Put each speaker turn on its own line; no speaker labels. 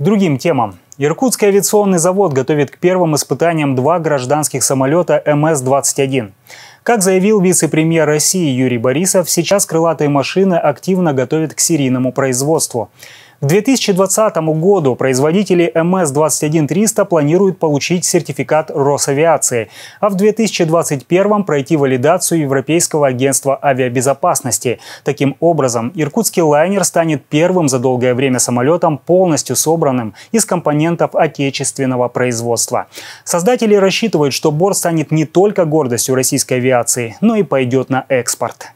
другим темам. Иркутский авиационный завод готовит к первым испытаниям два гражданских самолета МС-21. Как заявил вице-премьер России Юрий Борисов, сейчас крылатые машины активно готовят к серийному производству. К 2020 году производители МС-21300 планируют получить сертификат Росавиации, а в 2021 пройти валидацию Европейского агентства авиабезопасности. Таким образом, иркутский лайнер станет первым за долгое время самолетом, полностью собранным из компонентов отечественного производства. Создатели рассчитывают, что борт станет не только гордостью российской авиации, но и пойдет на экспорт.